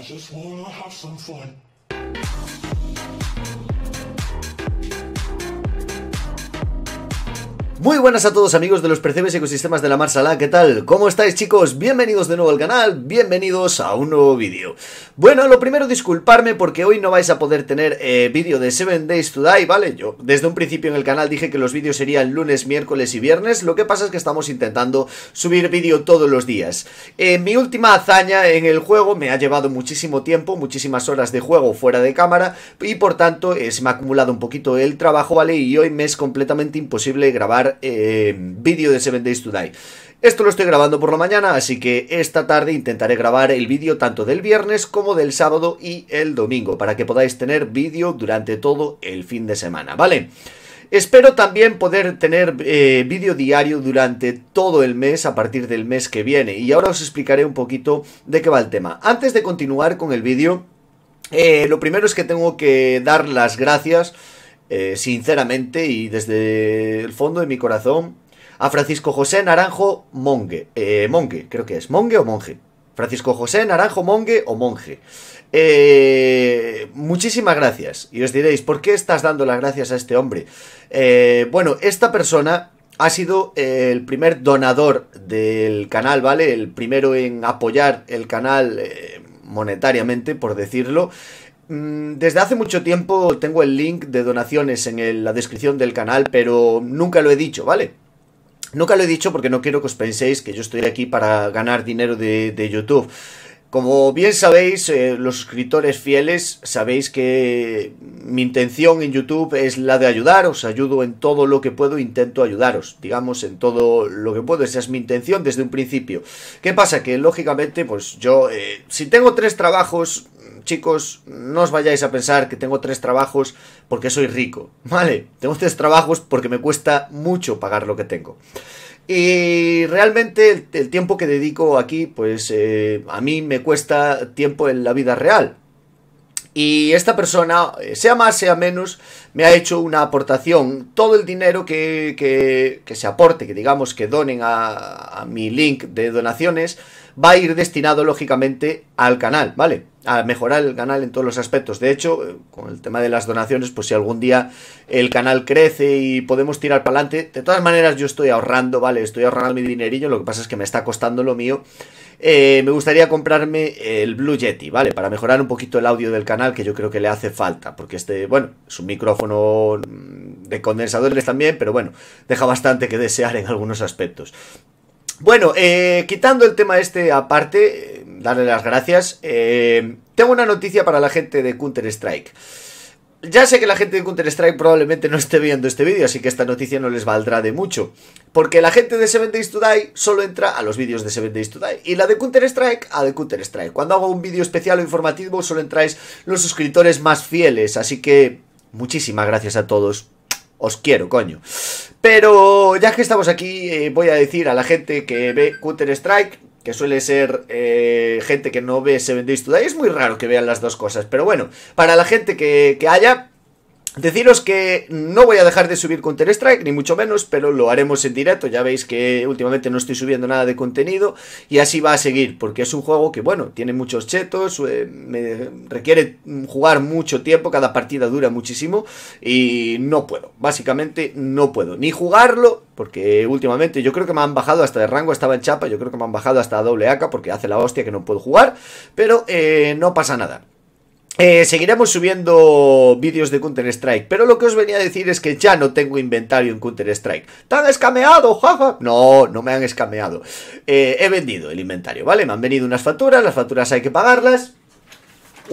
I just wanna have some fun. Muy buenas a todos amigos de los percebes ecosistemas de la Marsala, ¿qué tal? ¿Cómo estáis chicos? Bienvenidos de nuevo al canal, bienvenidos a un nuevo vídeo. Bueno, lo primero disculparme porque hoy no vais a poder tener eh, vídeo de 7 Days to Die, ¿vale? Yo desde un principio en el canal dije que los vídeos serían lunes, miércoles y viernes, lo que pasa es que estamos intentando subir vídeo todos los días. Eh, mi última hazaña en el juego me ha llevado muchísimo tiempo, muchísimas horas de juego fuera de cámara y por tanto eh, se me ha acumulado un poquito el trabajo, ¿vale? Y hoy me es completamente imposible grabar eh, eh, vídeo de 7 Days to Die. Esto lo estoy grabando por la mañana, así que esta tarde intentaré grabar el vídeo tanto del viernes como del sábado y el domingo, para que podáis tener vídeo durante todo el fin de semana, ¿vale? Espero también poder tener eh, vídeo diario durante todo el mes a partir del mes que viene. Y ahora os explicaré un poquito de qué va el tema. Antes de continuar con el vídeo, lo primero es que tengo que dar las gracias eh, sinceramente y desde el fondo de mi corazón, a Francisco José Naranjo Monge. Eh, Monge, creo que es. ¿Monge o monje? Francisco José Naranjo Monge o monje. Eh, muchísimas gracias. Y os diréis, ¿por qué estás dando las gracias a este hombre? bueno, esta persona ha sido el primer donador del canal, ¿vale? El primero en apoyar el canal monetariamente, por decirlo. Mm, desde hace mucho tiempo tengo el link de donaciones en la descripción del canal, pero nunca lo he dicho, ¿vale? Nunca lo he dicho porque no quiero que os penséis que yo estoy aquí para ganar dinero de, de YouTube. Como bien sabéis, eh, los suscriptores fieles, sabéis que mi intención en YouTube es la de ayudaros, ayudo en todo lo que puedo, intento ayudaros, digamos, en todo lo que puedo, esa es mi intención desde un principio. ¿Qué pasa? Que lógicamente, pues yo, eh, si tengo tres trabajos, chicos, no os vayáis a pensar que tengo tres trabajos porque soy rico, ¿vale? Tengo tres trabajos porque me cuesta mucho pagar lo que tengo. Y realmente el, tiempo que dedico aquí, pues eh, a mí me cuesta tiempo en la vida real. Y esta persona, eh, sea más, sea menos, me ha hecho una aportación. Todo el dinero que, se aporte, que digamos que donen a mi link de donaciones, va a ir destinado lógicamente al canal, ¿vale? a mejorar el canal en todos los aspectos. De hecho, eh, con el tema de las donaciones, pues si algún día el canal crece y podemos tirar para adelante, de todas maneras yo estoy ahorrando, ¿vale? Estoy ahorrando mi dinerillo, lo que pasa es que me está costando lo mío. Eh, me gustaría comprarme el Blue Yeti, ¿vale? Para mejorar un poquito el audio del canal, que yo creo que le hace falta, porque este, bueno, es un micrófono mm, de condensadores también, pero bueno, deja bastante que desear en algunos aspectos. Bueno, eh, quitando el tema este aparte, darle las gracias. Eh, tengo una noticia para la gente de Counter-Strike. Ya sé que la gente de Counter-Strike probablemente no esté viendo este vídeo, así que esta noticia no les valdrá de mucho. Porque la gente de Seven Days to Die solo entra a los vídeos de Seven Days to Die. Y la de Counter-Strike a de Counter-Strike. Cuando hago un vídeo especial o informativo solo entráis los suscriptores más fieles. Así que muchísimas gracias a todos. Os quiero, coño. Pero ya que estamos aquí, eh, voy a decir a la gente que ve Counter-Strike que suele ser eh, gente que no ve Seven Days to Es muy raro que vean las dos cosas, pero bueno, para la gente que, que haya, Deciros que no voy a dejar de subir Counter-Strike, ni mucho menos, pero lo haremos en directo. Ya veis que últimamente no estoy subiendo nada de contenido y así va a seguir, porque es un juego que, bueno, tiene muchos chetos, eh, me requiere jugar mucho tiempo, cada partida dura muchísimo y no puedo, básicamente no puedo ni jugarlo, porque últimamente yo creo que me han bajado hasta de rango, estaba en chapa, yo creo que me han bajado hasta doble AK porque hace la hostia que no puedo jugar, pero eh, no pasa nada. Eh, seguiremos subiendo vídeos de Counter-Strike, pero lo que os venía a decir es que ya no tengo inventario en Counter-Strike. ¿Te han escameado, jaja? No, no me han escameado. Eh, he vendido el inventario, ¿vale? Me han venido unas facturas, las facturas hay que pagarlas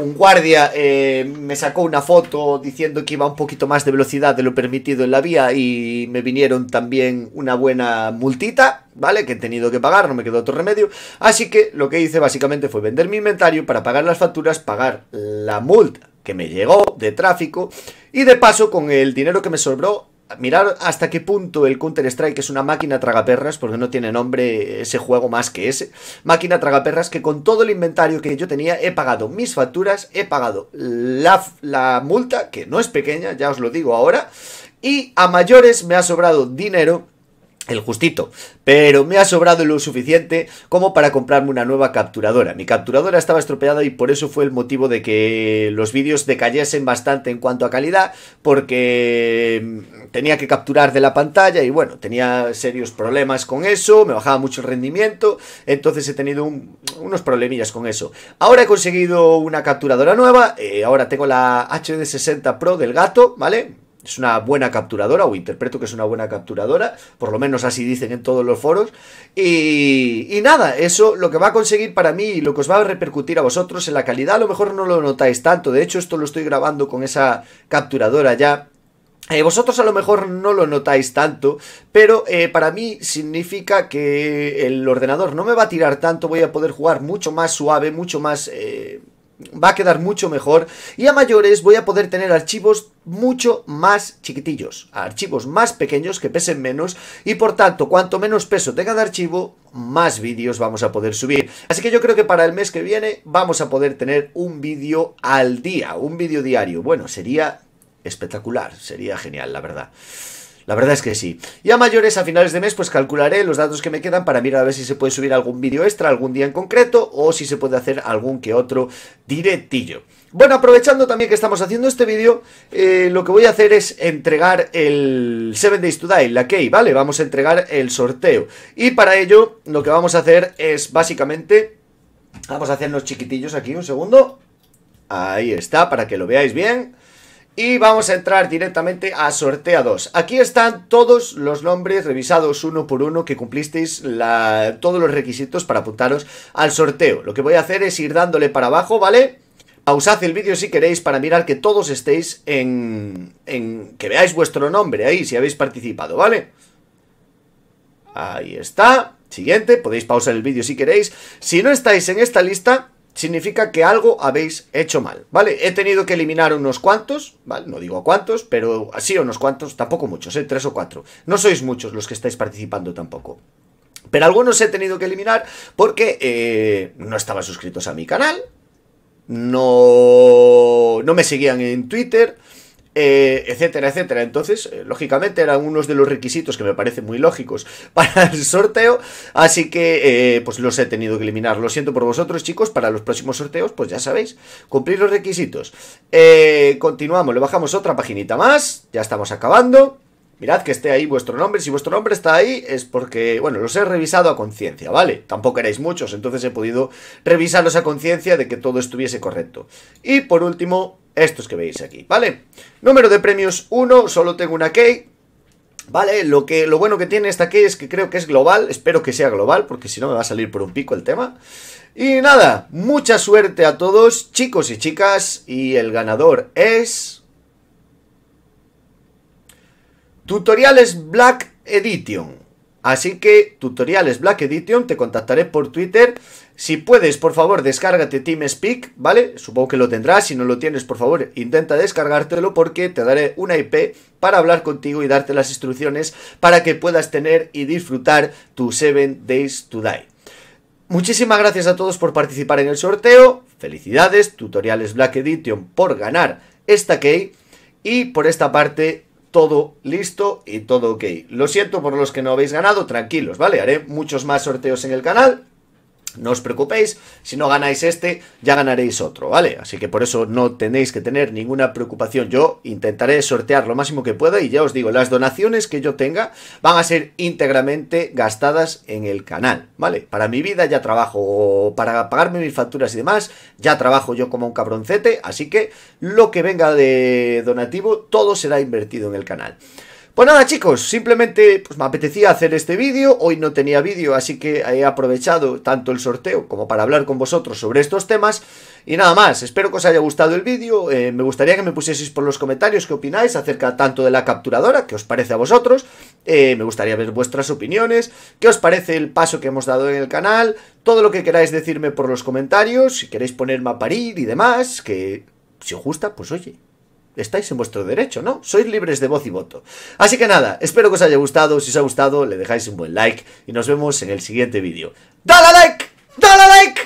un guardia eh, me sacó una foto diciendo que iba un poquito más de velocidad de lo permitido en la vía y me vinieron también una buena multita, ¿vale? Que he tenido que pagar, no me quedó otro remedio. Así que lo que hice básicamente fue vender mi inventario para pagar las facturas, pagar la multa que me llegó de tráfico y de paso con el dinero que me sobró mirar hasta qué punto el Counter-Strike es una máquina tragaperras, porque no tiene nombre ese juego más que ese. Máquina tragaperras que con todo el inventario que yo tenía he pagado mis facturas, he pagado la, la multa, que no es pequeña, ya os lo digo ahora, y a mayores me ha sobrado dinero el justito, pero me ha sobrado lo suficiente como para comprarme una nueva capturadora. Mi capturadora estaba estropeada y por eso fue el motivo de que los vídeos decayesen bastante en cuanto a calidad, porque mm, tenía que capturar de la pantalla y bueno, tenía serios problemas con eso, me bajaba mucho el rendimiento, entonces he tenido unos problemillas con eso. Ahora he conseguido una capturadora nueva, eh, ahora tengo la HD60 Pro del gato, ¿vale? es una buena capturadora, o interpreto que es una buena capturadora, por lo menos así dicen en todos los foros. Y, y, nada, eso lo que va a conseguir para mí y lo que os va a repercutir a vosotros en la calidad, a lo mejor no lo notáis tanto, de hecho esto lo estoy grabando con esa capturadora ya. Eh, vosotros a lo mejor no lo notáis tanto, pero eh, para mí significa que el ordenador no me va a tirar tanto, voy a poder jugar mucho más suave, mucho más... Eh, va a quedar mucho mejor y a mayores voy a poder tener archivos mucho más chiquitillos, archivos más pequeños que pesen menos y por tanto cuanto menos peso tenga de archivo más vídeos vamos a poder subir. Así que yo creo que para el mes que viene vamos a poder tener un vídeo al día, un vídeo diario. Bueno, sería espectacular, sería genial la verdad. La verdad es que sí. Y a mayores, a finales de mes, pues calcularé los datos que me quedan para mirar a ver si se puede subir algún vídeo extra algún día en concreto o si se puede hacer algún que otro directillo. Bueno, aprovechando también que estamos haciendo este vídeo, eh, lo que voy a hacer es entregar el 7 Days to Die, la key, ¿vale? Vamos a entregar el sorteo. Y para ello, lo que vamos a hacer es básicamente... Vamos a hacernos chiquitillos aquí, un segundo. Ahí está, para que lo veáis bien. Y vamos a entrar directamente a sortea 2. Aquí están todos los nombres revisados uno por uno que cumplisteis la, todos los requisitos para apuntaros al sorteo. Lo que voy a hacer es ir dándole para abajo, ¿vale? Pausad el vídeo si queréis para mirar que todos estéis en, en... que veáis vuestro nombre ahí, si habéis participado, ¿vale? Ahí está. Siguiente, podéis pausar el vídeo si queréis. Si no estáis en esta lista, significa que algo habéis hecho mal, ¿vale? He tenido que eliminar unos cuantos, ¿vale? No digo a cuántos, pero así unos cuantos, tampoco muchos, ¿eh? Tres o cuatro. No sois muchos los que estáis participando tampoco. Pero algunos he tenido que eliminar porque eh, no estaban suscritos a mi canal, no, no me seguían en Twitter, eh, etcétera, etcétera. Entonces, eh, lógicamente eran unos de los requisitos que me parecen muy lógicos para el sorteo, así que eh, pues los he tenido que eliminar. Lo siento por vosotros, chicos, para los próximos sorteos, pues ya sabéis, cumplir los requisitos. continuamos, le bajamos otra paginita más, ya estamos acabando. Mirad que esté ahí vuestro nombre. Si vuestro nombre está ahí es porque, bueno, los he revisado a conciencia, ¿vale? Tampoco erais muchos, entonces he podido revisarlos a conciencia de que todo estuviese correcto. Y por último, estos que veis aquí, ¿vale? Número de premios 1, solo tengo una key, ¿vale? Lo, que, lo bueno que tiene esta key es que creo que es global, espero que sea global, porque si no me va a salir por un pico el tema. Y nada, mucha suerte a todos, chicos y chicas, y el ganador es... Tutoriales Black Edition. Así que, tutoriales Black Edition, te contactaré por Twitter. Si puedes, por favor, descárgate TeamSpeak, ¿vale? Supongo que lo tendrás. Si no lo tienes, por favor, intenta descargártelo porque te daré una IP para hablar contigo y darte las instrucciones para que puedas tener y disfrutar tu 7 Days to Die. Muchísimas gracias a todos por participar en el sorteo. Felicidades, tutoriales Black Edition por ganar esta key. Y por esta parte todo listo y todo ok. Lo siento por los que no habéis ganado, tranquilos, ¿vale? Haré muchos más sorteos en el canal no os preocupéis, si no ganáis este, ya ganaréis otro, ¿vale? Así que por eso no tenéis que tener ninguna preocupación. Yo intentaré sortear lo máximo que pueda y ya os digo, las donaciones que yo tenga van a ser íntegramente gastadas en el canal, ¿vale? Para mi vida ya trabajo, para pagarme mis facturas y demás, ya trabajo yo como un cabroncete, así que lo que venga de donativo, todo será invertido en el canal. Pues nada chicos, simplemente pues, me apetecía hacer este vídeo, hoy no tenía vídeo así que he aprovechado tanto el sorteo como para hablar con vosotros sobre estos temas y nada más, espero que os haya gustado el vídeo, eh, me gustaría que me pusieseis por los comentarios qué opináis acerca tanto de la capturadora, qué os parece a vosotros, eh, me gustaría ver vuestras opiniones, qué os parece el paso que hemos dado en el canal, todo lo que queráis decirme por los comentarios, si queréis ponerme a parir y demás, que si os gusta, pues oye, estáis en vuestro derecho, ¿no? Sois libres de voz y voto. Así que nada, espero que os haya gustado. Si os ha gustado, le dejáis un buen like y nos vemos en el siguiente vídeo. ¡Dale like! ¡Dale like!